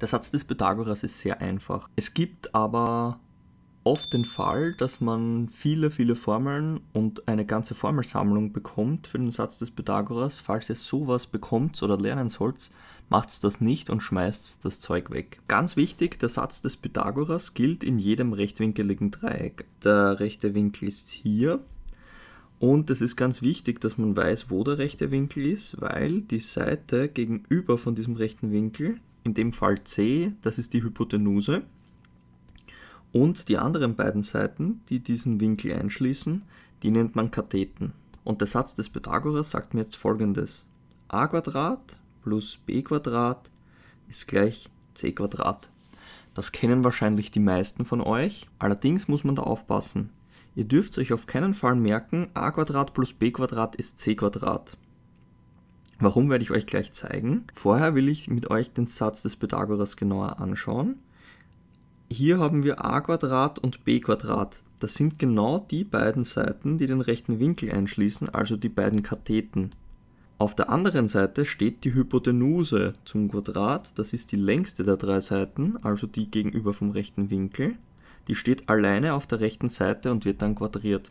Der Satz des Pythagoras ist sehr einfach. Es gibt aber oft den Fall, dass man viele, viele Formeln und eine ganze Formelsammlung bekommt für den Satz des Pythagoras. Falls ihr sowas bekommt oder lernen sollt, macht's das nicht und schmeißt das Zeug weg. Ganz wichtig, der Satz des Pythagoras gilt in jedem rechtwinkeligen Dreieck. Der rechte Winkel ist hier. Und es ist ganz wichtig, dass man weiß, wo der rechte Winkel ist, weil die Seite gegenüber von diesem rechten Winkel in dem Fall C, das ist die Hypotenuse. Und die anderen beiden Seiten, die diesen Winkel einschließen, die nennt man Katheten. Und der Satz des Pythagoras sagt mir jetzt folgendes. a plus b ist gleich c. Das kennen wahrscheinlich die meisten von euch, allerdings muss man da aufpassen. Ihr dürft euch auf keinen Fall merken, a plus b ist c Warum werde ich euch gleich zeigen. Vorher will ich mit euch den Satz des Pythagoras genauer anschauen. Hier haben wir a und b. Das sind genau die beiden Seiten, die den rechten Winkel einschließen, also die beiden Katheten. Auf der anderen Seite steht die Hypotenuse zum Quadrat, das ist die längste der drei Seiten, also die gegenüber vom rechten Winkel. Die steht alleine auf der rechten Seite und wird dann quadriert.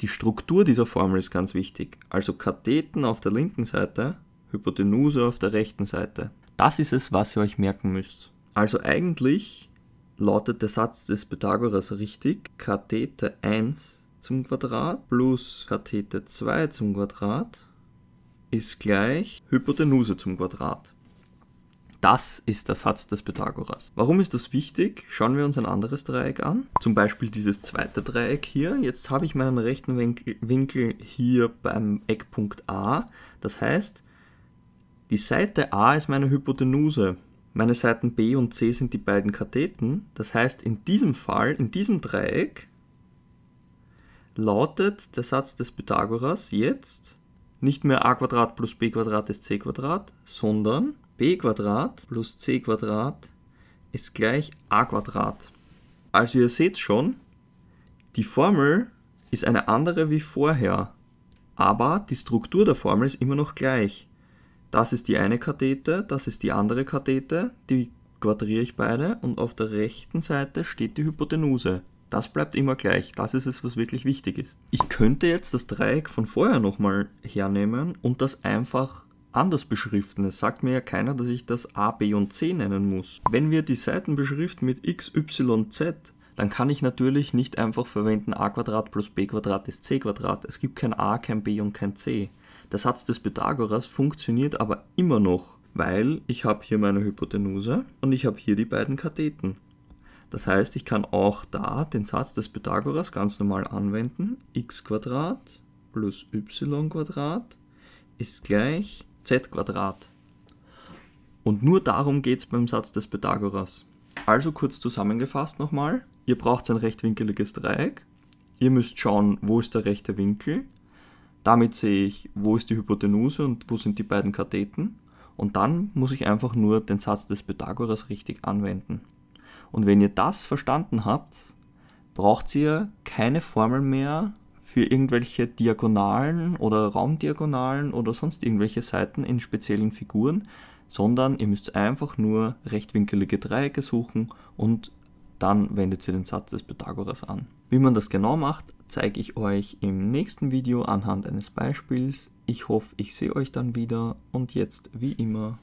Die Struktur dieser Formel ist ganz wichtig. Also Katheten auf der linken Seite, Hypotenuse auf der rechten Seite. Das ist es, was ihr euch merken müsst. Also eigentlich lautet der Satz des Pythagoras richtig. Kathete 1 zum Quadrat plus Kathete 2 zum Quadrat ist gleich Hypotenuse zum Quadrat. Das ist der Satz des Pythagoras. Warum ist das wichtig? Schauen wir uns ein anderes Dreieck an. Zum Beispiel dieses zweite Dreieck hier. Jetzt habe ich meinen rechten Winkel, hier beim Eckpunkt A. Das heißt, die Seite A ist meine Hypotenuse. Meine Seiten B und C sind die beiden Katheten. Das heißt, in diesem Fall, in diesem Dreieck, lautet der Satz des Pythagoras jetzt nicht mehr a plus b ist c sondern b plus c ist gleich a. Also ihr seht schon, die Formel ist eine andere wie vorher, aber die Struktur der Formel ist immer noch gleich. Das ist die eine Kathete, das ist die andere Kathete, die quadriere ich beide und auf der rechten Seite steht die Hypotenuse. Das bleibt immer gleich, das ist es, was wirklich wichtig ist. Ich könnte jetzt das Dreieck von vorher nochmal hernehmen und das einfach anders beschriften. Es sagt mir ja keiner, dass ich das A, B und C nennen muss. Wenn wir die Seiten beschriften mit x, y, z, dann kann ich natürlich nicht einfach verwenden a plus b ist c. Es gibt kein a, kein b und kein c. Der Satz des Pythagoras funktioniert aber immer noch, weil ich habe hier meine Hypotenuse und ich habe hier die beiden Katheten. Das heißt, ich kann auch da den Satz des Pythagoras ganz normal anwenden. x plus y ist gleich z Quadrat. Und nur darum geht es beim Satz des Pythagoras. Also kurz zusammengefasst nochmal, ihr braucht ein rechtwinkeliges Dreieck, ihr müsst schauen, wo ist der rechte Winkel, damit sehe ich, wo ist die Hypotenuse und wo sind die beiden Katheten und dann muss ich einfach nur den Satz des Pythagoras richtig anwenden. Und wenn ihr das verstanden habt, braucht ihr keine Formel mehr, für irgendwelche Diagonalen oder Raumdiagonalen oder sonst irgendwelche Seiten in speziellen Figuren, sondern ihr müsst einfach nur rechtwinkelige Dreiecke suchen und dann wendet ihr den Satz des Pythagoras an. Wie man das genau macht, zeige ich euch im nächsten Video anhand eines Beispiels. Ich hoffe, ich sehe euch dann wieder und jetzt wie immer.